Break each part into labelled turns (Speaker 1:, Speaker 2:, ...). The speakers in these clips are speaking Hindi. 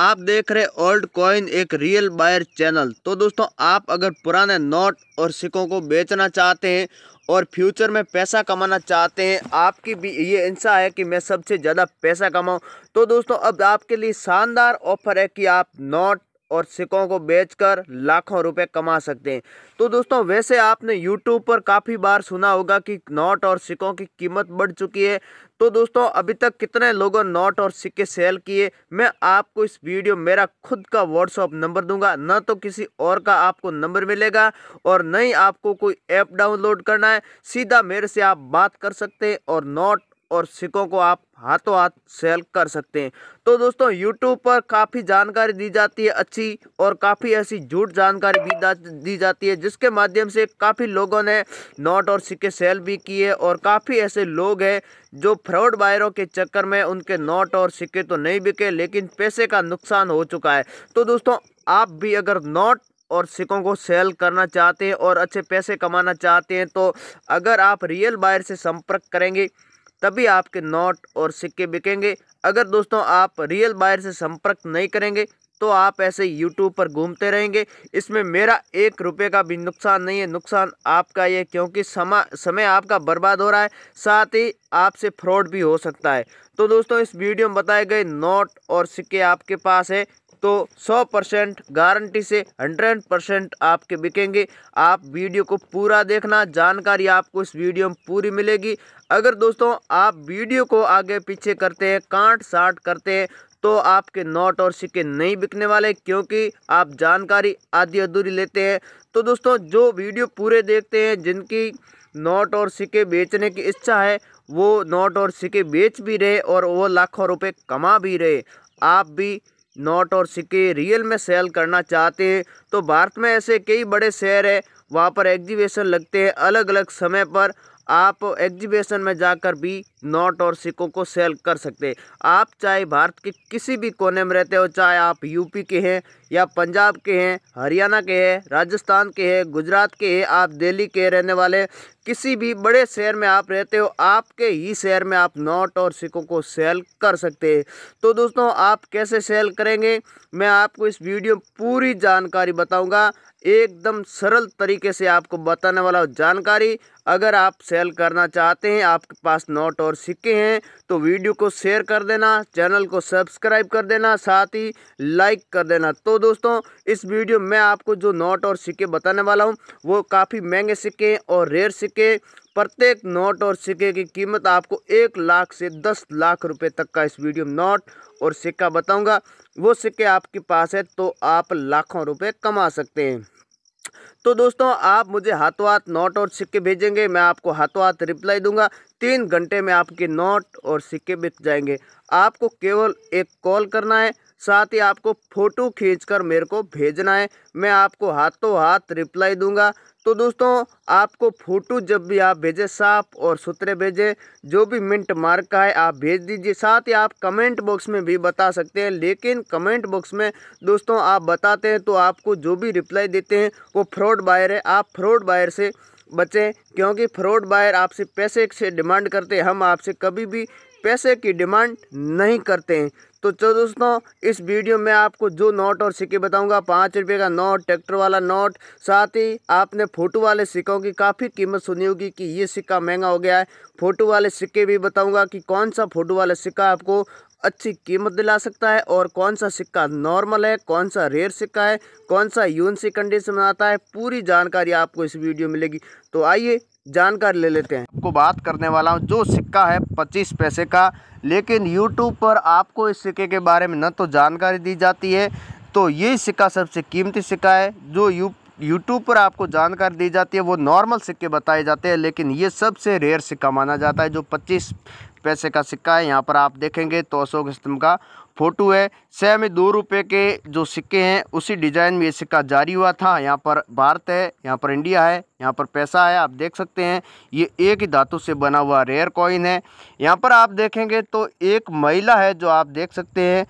Speaker 1: आप देख रहे ओल्ड कॉइन एक रियल बायर चैनल तो दोस्तों आप अगर पुराने नोट और सिक्कों को बेचना चाहते हैं और फ्यूचर में पैसा कमाना चाहते हैं आपकी भी ये इंसा है कि मैं सबसे ज़्यादा पैसा कमाऊं तो दोस्तों अब आपके लिए शानदार ऑफर है कि आप नोट और सिक्कों को बेचकर लाखों रुपए कमा सकते हैं तो दोस्तों वैसे आपने यूट्यूब पर काफ़ी बार सुना होगा कि नोट और सिक्कों की कीमत बढ़ चुकी है तो दोस्तों अभी तक कितने लोगों नोट और सिक्के सेल किए मैं आपको इस वीडियो मेरा खुद का व्हाट्सअप नंबर दूंगा ना तो किसी और का आपको नंबर मिलेगा और न ही आपको कोई ऐप डाउनलोड करना है सीधा मेरे से आप बात कर सकते हैं और नोट और सिक्कों को आप हाथों हाथ सेल कर सकते हैं तो दोस्तों यूट्यूब पर काफ़ी जानकारी दी जाती है अच्छी और काफ़ी ऐसी झूठ जानकारी भी दी जाती है जिसके माध्यम से काफ़ी लोगों ने नोट और सिक्के सेल भी किए और काफ़ी ऐसे लोग हैं जो फ्रॉड बायरों के चक्कर में उनके नोट और सिक्के तो नहीं बिके लेकिन पैसे का नुकसान हो चुका है तो दोस्तों आप भी अगर नोट और सिक्कों को सेल करना चाहते हैं और अच्छे पैसे कमाना चाहते हैं तो अगर आप रियल बायर से संपर्क करेंगे तभी आपके नोट और सिक्के बिकेंगे अगर दोस्तों आप रियल बायर से संपर्क नहीं करेंगे तो आप ऐसे यूट्यूब पर घूमते रहेंगे इसमें मेरा एक रुपये का भी नुकसान नहीं है नुकसान आपका ये क्योंकि समा समय आपका बर्बाद हो रहा है साथ ही आपसे फ्रॉड भी हो सकता है तो दोस्तों इस वीडियो में बताए गए नोट और सिक्के आपके पास है तो 100 परसेंट गारंटी से 100 परसेंट आपके बिकेंगे आप वीडियो को पूरा देखना जानकारी आपको इस वीडियो में पूरी मिलेगी अगर दोस्तों आप वीडियो को आगे पीछे करते हैं काट साट करते हैं तो आपके नोट और सिक्के नहीं बिकने वाले क्योंकि आप जानकारी आधी अधूरी लेते हैं तो दोस्तों जो वीडियो पूरे देखते हैं जिनकी नोट और सिक्के बेचने की इच्छा है वो नोट और सिक्के बेच भी रहे और वो लाखों रुपए कमा भी रहे आप भी नोट और सिक्के रियल में सेल करना चाहते हैं तो भारत में ऐसे कई बड़े शहर है वहाँ पर एग्जीबिशन लगते हैं अलग अलग समय पर आप एग्जीबिशन में जाकर भी नोट और सिक्कों को सेल कर सकते आप चाहे भारत के किसी भी कोने में रहते हो चाहे आप यूपी के हैं या पंजाब के हैं हरियाणा के हैं राजस्थान के हैं गुजरात के हैं आप दिल्ली के रहने वाले किसी भी बड़े शहर में आप रहते हो आपके ही शहर में आप नोट और सिक्कों को सेल कर सकते हैं तो दोस्तों आप कैसे सेल करेंगे मैं आपको इस वीडियो पूरी जानकारी बताऊँगा एकदम सरल तरीके से आपको बताने वाला जानकारी अगर आप सेल करना चाहते हैं आपके पास नोट और सिक्के हैं तो वीडियो को शेयर कर देना चैनल को सब्सक्राइब कर देना साथ ही लाइक कर देना तो दोस्तों इस वीडियो में आपको जो नोट और सिक्के बताने वाला हूं वो काफ़ी महंगे सिक्के हैं और रेयर सिक्के प्रत्येक नोट और सिक्के की कीमत आपको एक लाख से दस लाख रुपए तक का इस वीडियो में नोट और सिक्का बताऊंगा वो सिक्के आपके पास है तो आप लाखों रुपए कमा सकते हैं तो दोस्तों आप मुझे हाथों हाथ नोट और सिक्के भेजेंगे मैं आपको हाथों हाथ रिप्लाई दूंगा तीन घंटे में आपके नोट और सिक्के बिक जाएंगे आपको केवल एक कॉल करना है साथ ही आपको फ़ोटो खींचकर मेरे को भेजना है मैं आपको हाथों हाथ रिप्लाई दूंगा तो दोस्तों आपको फ़ोटो जब भी आप भेजें साफ और सुथरे भेजें जो भी मिंट मार्क का है आप भेज दीजिए साथ ही आप कमेंट बॉक्स में भी बता सकते हैं लेकिन कमेंट बॉक्स में दोस्तों आप बताते हैं तो आपको जो भी रिप्लाई देते हैं वो फ्रॉड बायर है आप फ्रॉड बायर से बचें क्योंकि फ्रॉड बायर आपसे पैसे से डिमांड करते हैं हम आपसे कभी भी पैसे की डिमांड नहीं करते हैं तो चलो दोस्तों इस वीडियो में आपको जो नोट और सिक्के बताऊंगा पाँच रुपये का नोट ट्रैक्टर वाला नोट साथ ही आपने फोटो वाले सिक्कों की काफ़ी कीमत सुनी होगी कि ये सिक्का महंगा हो गया है फोटो वाले सिक्के भी बताऊंगा कि कौन सा फोटो वाला सिक्का आपको अच्छी कीमत दिला सकता है और कौन सा सिक्का नॉर्मल है कौन सा रेयर सिक्का है कौन सा यून सी कंडीशन में आता है पूरी जानकारी आपको इस वीडियो में मिलेगी तो आइए जानकारी ले लेते हैं आपको बात करने वाला हूँ जो सिक्का है पच्चीस पैसे का लेकिन यूट्यूब पर आपको इस सिक्के के बारे में न तो जानकारी दी जाती है तो ये सिक्का सबसे कीमती सिक्का है जो यू यूट्यूब पर आपको जानकारी दी जाती है वो नॉर्मल सिक्के बताए जाते हैं लेकिन ये सबसे रेयर सिक्का माना जाता है जो 25 पैसे का सिक्का है यहाँ पर आप देखेंगे तो अशोक स्तंभ का फ़ोटो है सेम दो रुपये के जो सिक्के हैं उसी डिज़ाइन में ये सिक्का जारी हुआ था यहाँ पर भारत है यहाँ पर इंडिया है यहाँ पर पैसा है आप देख सकते हैं ये एक ही धातु से बना हुआ रेयर कॉइन है यहाँ पर आप देखेंगे तो एक महिला है जो आप देख सकते हैं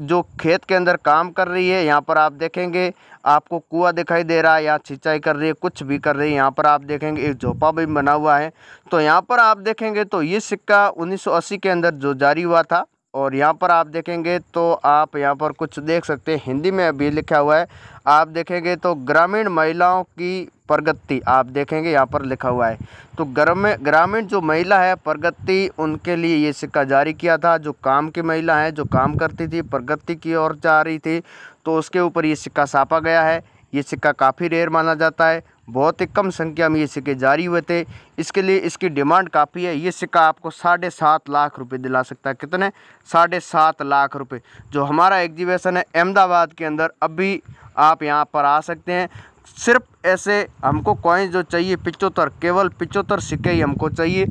Speaker 1: जो खेत के अंदर काम कर रही है यहाँ पर आप देखेंगे आपको कुआ दिखाई दे रहा है यहाँ सिंचाई कर रही है कुछ भी कर रही है यहाँ पर आप देखेंगे एक झोपा भी बना हुआ है तो यहाँ पर आप देखेंगे तो ये सिक्का 1980 के अंदर जो जारी हुआ था और यहाँ पर आप देखेंगे तो आप यहाँ पर कुछ देख सकते हैं हिंदी में अभी लिखा हुआ है आप देखेंगे तो ग्रामीण महिलाओं की प्रगति आप देखेंगे यहाँ पर लिखा हुआ है तो ग्रामीण जो महिला है प्रगति उनके लिए ये सिक्का जारी किया था जो काम की महिला है जो काम करती थी प्रगति की ओर जा रही थी तो उसके ऊपर ये सिक्का सापा गया है ये सिक्का काफ़ी रेयर माना जाता है बहुत ही कम संख्या में ये सिक्के जारी हुए थे इसके लिए इसकी डिमांड काफ़ी है ये सिक्का आपको साढ़े सात लाख रुपए दिला सकता है कितने साढ़े सात लाख रुपए जो हमारा एग्जीबिशन है अहमदाबाद के अंदर अभी आप यहाँ पर आ सकते हैं सिर्फ ऐसे हमको कॉइन जो चाहिए पिचोत्तर केवल पिचोत्तर सिक्के ही हमको चाहिए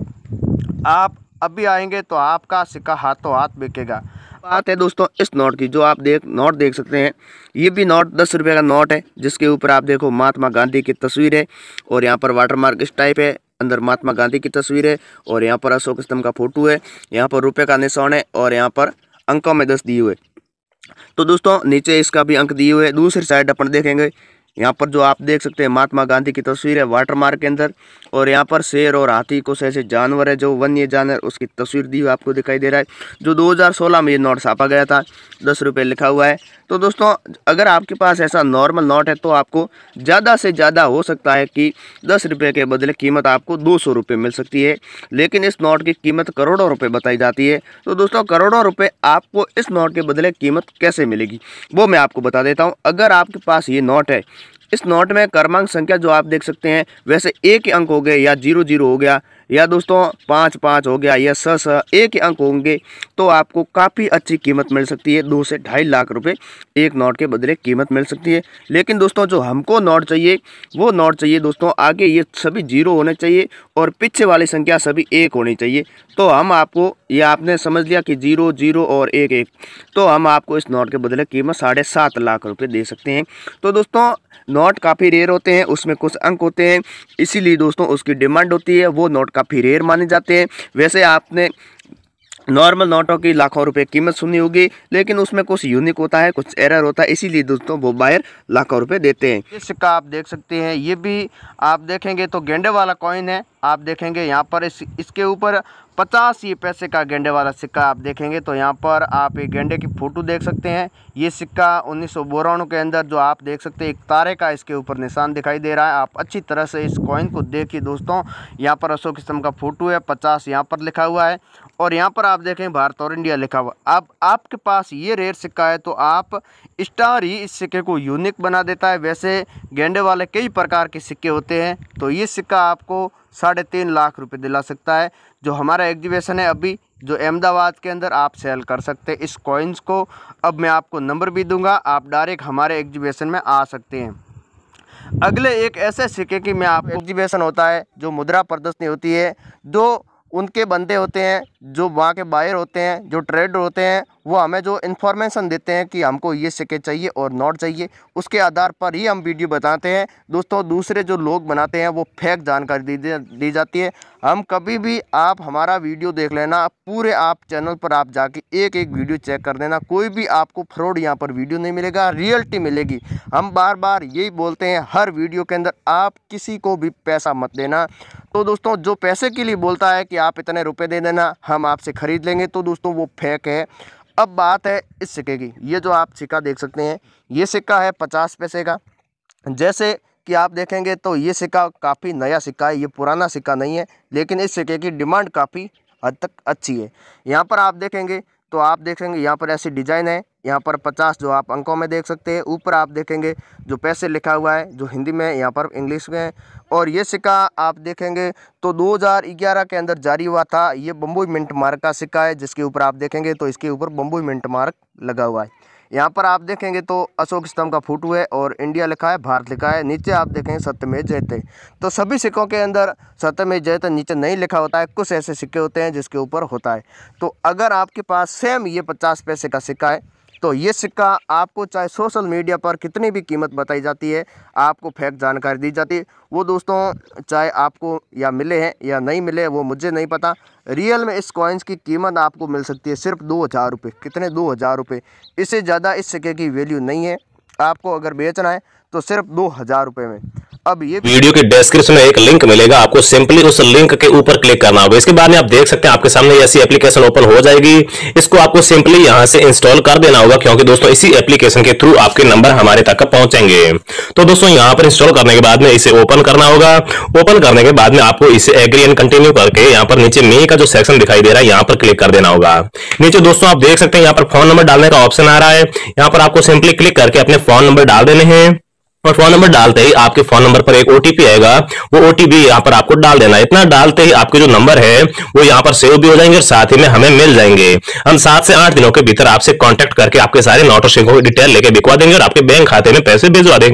Speaker 1: आप अभी आएंगे तो आपका सिक्का हाथों हाथ बिकेगा बात है दोस्तों इस नोट की जो आप देख नोट देख सकते हैं ये भी नोट दस रुपये का नोट है जिसके ऊपर आप देखो महात्मा गांधी की तस्वीर है और यहाँ पर वाटर मार्क इस टाइप है अंदर महात्मा गांधी की तस्वीर है और यहाँ पर अशोक स्तंभ का फोटो है यहाँ पर रुपये का निशान है और यहाँ पर अंकों में दस दिए हुए तो दोस्तों नीचे इसका भी अंक दिए हुए दूसरी साइड अपन देखेंगे यहाँ पर जो आप देख सकते हैं महात्मा गांधी की तस्वीर है वाटर मार्क के अंदर और यहाँ पर शेर और हाथी कुछ ऐसे जानवर है जो वन्य जानवर उसकी तस्वीर दी हुई आपको दिखाई दे रहा है जो 2016 में ये नोट छापा गया था दस रुपये लिखा हुआ है तो दोस्तों अगर आपके पास ऐसा नॉर्मल नोट है तो आपको ज़्यादा से ज़्यादा हो सकता है कि दस रुपये के बदले कीमत आपको दो सौ रुपये मिल सकती है लेकिन इस नोट की कीमत करोड़ों रुपये बताई जाती है तो दोस्तों करोड़ों रुपये आपको इस नोट के बदले कीमत कैसे मिलेगी वो मैं आपको बता देता हूँ अगर आपके पास ये नोट है इस नोट में क्रमांक संख्या जो आप देख सकते हैं वैसे एक अंक हो गए या जीरो जीरो हो गया या दोस्तों पाँच पाँच हो गया या स एक अंक होंगे तो आपको काफ़ी अच्छी कीमत मिल सकती है दो से ढाई लाख रुपए एक नोट के बदले कीमत मिल सकती है लेकिन दोस्तों जो हमको नोट चाहिए वो नोट चाहिए दोस्तों आगे ये सभी जीरो होने चाहिए और पीछे वाली संख्या सभी एक होनी चाहिए तो हम आपको ये आपने समझ लिया कि जीरो जीरो और एक एक तो हम आपको इस नोट के बदले कीमत साढ़े सात लाख रुपये दे सकते हैं तो दोस्तों नोट काफ़ी रेयर होते हैं उसमें कुछ अंक होते हैं इसीलिए दोस्तों उसकी डिमांड होती है वो नोट काफ़ी रेयर माने जाते हैं वैसे आपने नॉर्मल नोटों की लाखों रुपए कीमत सुनी होगी लेकिन उसमें कुछ यूनिक होता है कुछ एरर होता है इसीलिए दोस्तों वो बायर लाखों रुपए देते हैं ये सिक्का आप देख सकते हैं ये भी आप देखेंगे तो गेंडे वाला कॉइन है आप देखेंगे यहाँ पर इस इसके ऊपर पचास ये पैसे का गेंडे वाला सिक्का आप देखेंगे तो यहाँ पर आप ये गेंडे की फ़ोटो देख सकते हैं ये सिक्का उन्नीस सौ के अंदर जो आप देख सकते हैं एक तारे का इसके ऊपर निशान दिखाई दे रहा है आप अच्छी तरह से इस कॉइन को देखिए दोस्तों यहाँ पर अशोक किस्म का फ़ोटो है पचास यहाँ पर लिखा हुआ है और यहाँ पर आप देखें भारत और इंडिया लिखा हुआ अब आपके पास ये रेयर सिक्का है तो आप स्टार ही इस सिक्के को यूनिक बना देता है वैसे गेंडे वाले कई प्रकार के सिक्के होते हैं तो ये सिक्का आपको साढ़े तीन लाख रुपए दिला सकता है जो हमारा एग्जीबिशन है अभी जो अहमदाबाद के अंदर आप सेल कर सकते हैं इस कॉइन्स को अब मैं आपको नंबर भी दूँगा आप डायरेक्ट हमारे एग्जीबिशन में आ सकते हैं अगले एक ऐसे सिक्के की मैं आप एग्जीबिशन होता है जो मुद्रा प्रदर्शनी होती है दो उनके बंदे होते हैं जो वहाँ के बायर होते हैं जो ट्रेडर होते हैं वो हमें जो इन्फॉर्मेशन देते हैं कि हमको ये सिक्के चाहिए और नोट चाहिए उसके आधार पर ही हम वीडियो बताते हैं दोस्तों दूसरे जो लोग बनाते हैं वो फेक जानकारी दी दी जाती है हम कभी भी आप हमारा वीडियो देख लेना पूरे आप चैनल पर आप जाके एक एक वीडियो चेक कर देना कोई भी आपको फ्रॉड यहाँ पर वीडियो नहीं मिलेगा रियलिटी मिलेगी हम बार बार यही बोलते हैं हर वीडियो के अंदर आप किसी को भी पैसा मत देना तो दोस्तों जो पैसे के लिए बोलता है कि आप इतने रुपए दे देना हम आपसे ख़रीद लेंगे तो दोस्तों वो फेक है अब बात है इस सिक्के की ये जो आप सिक्का देख सकते हैं ये सिक्का है पचास पैसे का जैसे कि आप देखेंगे तो ये सिक्का काफ़ी नया सिक्का है ये पुराना सिक्का नहीं है लेकिन इस सिक्के की डिमांड काफ़ी हद तक अच्छी है यहाँ पर आप देखेंगे तो आप देखेंगे यहाँ पर ऐसी डिज़ाइन है यहाँ पर पचास जो आप अंकों में देख सकते हैं ऊपर आप देखेंगे जो पैसे लिखा हुआ है जो हिंदी में यहाँ पर इंग्लिश में है और ये सिक्का आप देखेंगे तो 2011 के अंदर जारी हुआ था ये बम्बू मिंट मार्क का सिक्का है जिसके ऊपर आप देखेंगे तो इसके ऊपर बम्बू मिंट मार्क लगा हुआ है यहाँ पर आप देखेंगे तो अशोक स्तंभ का फोटो है और इंडिया लिखा है भारत लिखा है नीचे आप देखेंगे सत्यमेव जयते तो सभी सिक्कों के अंदर सत्यमेव जयते नीचे नहीं लिखा होता है कुछ ऐसे सिक्के होते हैं जिसके ऊपर होता है तो अगर आपके पास सेम ये पचास पैसे का सिक्का है तो ये सिक्का आपको चाहे सोशल मीडिया पर कितनी भी कीमत बताई जाती है आपको फैक्ट जानकारी दी जाती है वो दोस्तों चाहे आपको या मिले हैं या नहीं मिले वो मुझे नहीं पता रियल में इस कॉइन्स की कीमत आपको मिल सकती है सिर्फ दो हज़ार रुपये कितने दो हज़ार रुपये इससे ज़्यादा इस सिक्के की वैल्यू नहीं है आपको अगर बेचना है तो सिर्फ दो हजार रुपए में अब ये वीडियो के डिस्क्रिप्शन में एक लिंक मिलेगा आपको सिंपली उस लिंक के ऊपर क्लिक करना होगा इसके बाद में आप देख सकते हैं आपके सामने ऐसी एप्लीकेशन ओपन हो जाएगी इसको आपको सिंपली यहां से इंस्टॉल कर देना होगा क्योंकि दोस्तों इसी एप्लीकेशन के थ्रू आपके नंबर हमारे तक पहुंचेंगे तो दोस्तों यहाँ पर इंस्टॉल करने के बाद में इसे ओपन करना होगा ओपन करने के बाद में आपको इसे एग्री एंड कंटिन्यू करके यहाँ पर नीचे मे का जो सेक्शन दिखाई दे रहा है यहाँ पर क्लिक कर देना होगा नीचे दोस्तों आप देख सकते हैं यहाँ पर फोन नंबर डालने का ऑप्शन आ रहा है यहाँ पर आपको सिंपली क्लिक करके अपने फोन नंबर डाल देने हैं और फोन नंबर डालते ही आपके फोन नंबर पर एक ओटीपी आएगा वो ओटीपी यहाँ पर आपको डाल देना है इतना डालते ही आपके जो नंबर है वो यहाँ पर सेव भी हो जाएंगे और साथ ही में हमें मिल जाएंगे हम सात से आठ दिनों के भीतर आपसे कॉन्टेक्ट करके आपके सारे नोटो सिंह को डिटेल लेके बिकवा देंगे और आपके बैंक खाते में पैसे भिजवा देंगे